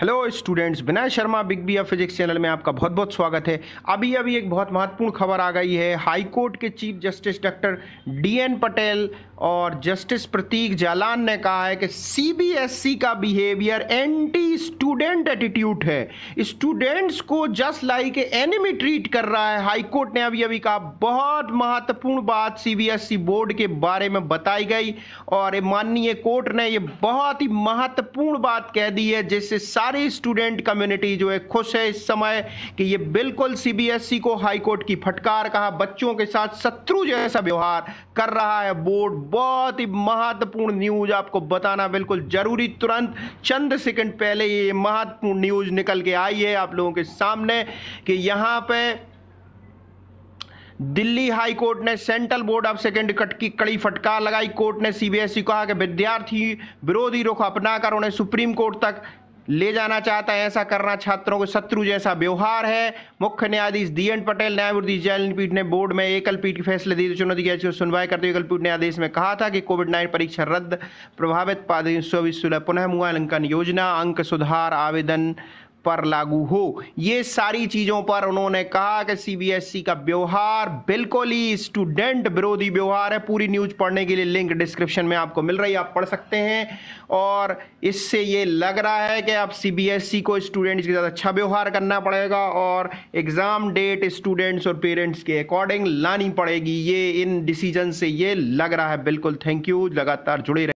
hello students Vinay Sharma big B of physics channel में आपका बहुत बहुत स्वागत है अभी अभी एक बहुत महत्वपूर्ण खबर आ गई है हाई कोर्ट के chief justice doctor DN Patel और जस्टिस प्रतीक जालान ने कहा है कि सीबीएसई का बिहेवियर एंटी स्टूडेंट एटीट्यूड है स्टूडेंट्स को जस्ट लाइक एनिमी ट्रीट कर रहा है हाई कोर्ट ने अभी अभी कहा बहुत महत्वपूर्ण बात सीबीएसई बोर्ड के बारे में बताई गई और माननीय कोर्ट ने ये बहुत ही महत्वपूर्ण बात कह दी है जिससे सारी स्टूडेंट कम्युनिटी जो है खुश है इस समय कि ये बिल्कुल सीबीएसई e को हाईकोर्ट की फटकार कहा बच्चों के साथ शत्रु जैसा व्यवहार कर रहा है बोर्ड बहुत ही महत्वपूर्ण न्यूज आपको बताना बिल्कुल जरूरी तुरंत चंद सेकंड पहले ये महत्वपूर्ण न्यूज निकल के आई है आप लोगों के सामने कि यहां पर दिल्ली हाई कोर्ट ने central board of second cut की कड़ी फटकार लगाई कोर्ट ने सीबीएसई e को कहा कि विद्यार्थी विरोधी रुख अपनाकर उन्हें सुप्रीम कोर्ट तक ले जाना चाहता है ऐसा करना छात्रों को शत्रु जैसा व्यवहार है मुख्य न्यायाधीश डी एन पटेल न्यायमूर्ति जैन पीठ ने बोर्ड में एकल पीठ के फैसले दी चुनौती की सुनवाई करते हुए एकल पीठ ने आदेश में कहा था कि कोविड नाइन परीक्षा रद्द प्रभावित पादी पुनः मूल्यांकन योजना अंक सुधार आवेदन पर लागू हो ये सारी चीज़ों पर उन्होंने कहा कि सीबीएसई e का व्यवहार बिल्कुल ही स्टूडेंट विरोधी व्यवहार है पूरी न्यूज पढ़ने के लिए लिंक डिस्क्रिप्शन में आपको मिल रही है आप पढ़ सकते हैं और इससे ये लग रहा है कि अब सीबीएसई e को स्टूडेंट्स के साथ अच्छा व्यवहार करना पड़ेगा और एग्ज़ाम डेट स्टूडेंट्स और पेरेंट्स के अकॉर्डिंग लानी पड़ेगी ये इन डिसीजन से ये लग रहा है बिल्कुल थैंक यू लगातार जुड़े